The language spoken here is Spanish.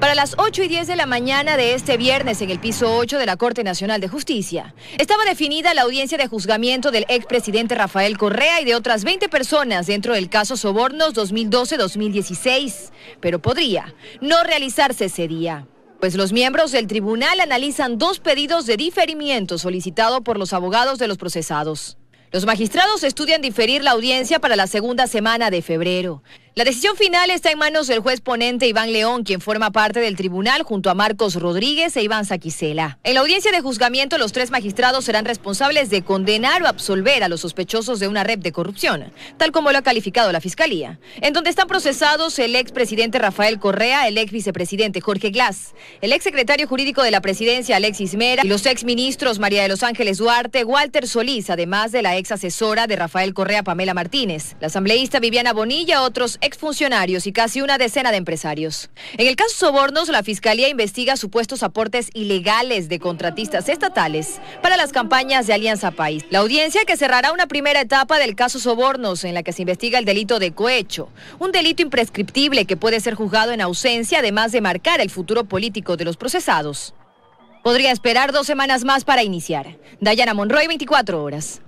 Para las 8 y 10 de la mañana de este viernes en el piso 8 de la Corte Nacional de Justicia, estaba definida la audiencia de juzgamiento del expresidente Rafael Correa y de otras 20 personas dentro del caso Sobornos 2012-2016, pero podría no realizarse ese día. Pues los miembros del tribunal analizan dos pedidos de diferimiento solicitado por los abogados de los procesados. Los magistrados estudian diferir la audiencia para la segunda semana de febrero. La decisión final está en manos del juez ponente Iván León, quien forma parte del tribunal junto a Marcos Rodríguez e Iván Saquicela. En la audiencia de juzgamiento, los tres magistrados serán responsables de condenar o absolver a los sospechosos de una red de corrupción, tal como lo ha calificado la Fiscalía, en donde están procesados el expresidente Rafael Correa, el ex vicepresidente Jorge Glass, el ex secretario jurídico de la presidencia Alexis Mera y los ex ministros María de los Ángeles Duarte, Walter Solís, además de la ex asesora de Rafael Correa Pamela Martínez, la asambleísta Viviana Bonilla, otros exfuncionarios y casi una decena de empresarios. En el caso Sobornos, la Fiscalía investiga supuestos aportes ilegales de contratistas estatales para las campañas de Alianza País. La audiencia que cerrará una primera etapa del caso Sobornos, en la que se investiga el delito de cohecho, un delito imprescriptible que puede ser juzgado en ausencia, además de marcar el futuro político de los procesados. Podría esperar dos semanas más para iniciar. Dayana Monroy, 24 horas.